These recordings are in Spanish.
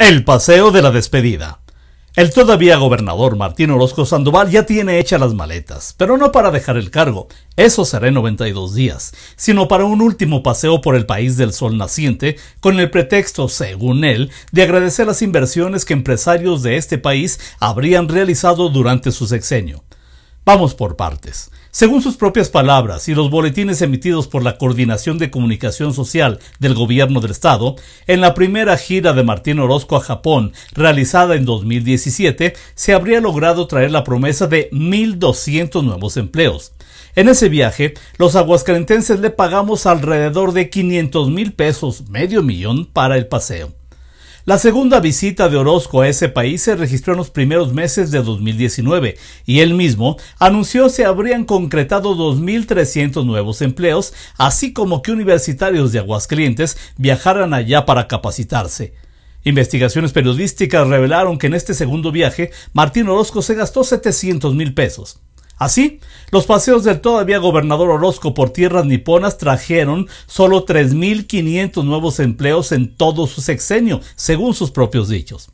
El paseo de la despedida. El todavía gobernador Martín Orozco Sandoval ya tiene hechas las maletas, pero no para dejar el cargo, eso será en 92 días, sino para un último paseo por el país del sol naciente, con el pretexto, según él, de agradecer las inversiones que empresarios de este país habrían realizado durante su sexenio. Vamos por partes. Según sus propias palabras y los boletines emitidos por la Coordinación de Comunicación Social del Gobierno del Estado, en la primera gira de Martín Orozco a Japón, realizada en 2017, se habría logrado traer la promesa de 1.200 nuevos empleos. En ese viaje, los aguascalentenses le pagamos alrededor de 500 mil pesos, medio millón, para el paseo. La segunda visita de Orozco a ese país se registró en los primeros meses de 2019 y él mismo anunció se habrían concretado 2.300 nuevos empleos, así como que universitarios de Aguascalientes viajaran allá para capacitarse. Investigaciones periodísticas revelaron que en este segundo viaje Martín Orozco se gastó 700 mil pesos. Así, los paseos del todavía gobernador Orozco por tierras niponas trajeron solo 3.500 nuevos empleos en todo su sexenio, según sus propios dichos.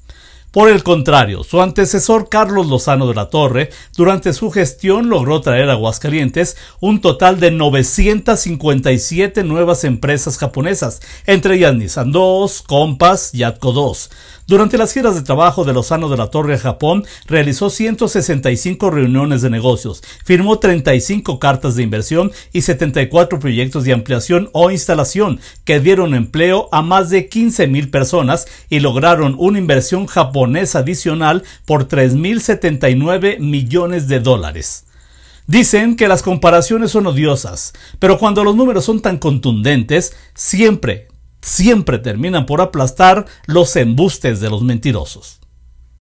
Por el contrario, su antecesor Carlos Lozano de la Torre, durante su gestión logró traer a Aguascalientes un total de 957 nuevas empresas japonesas, entre ellas Nissan 2, Compass y Atco 2. Durante las giras de trabajo de Lozano de la Torre a Japón, realizó 165 reuniones de negocios, firmó 35 cartas de inversión y 74 proyectos de ampliación o instalación que dieron empleo a más de 15 mil personas y lograron una inversión japonesa adicional por 3.079 millones de dólares. Dicen que las comparaciones son odiosas, pero cuando los números son tan contundentes, siempre, siempre terminan por aplastar los embustes de los mentirosos.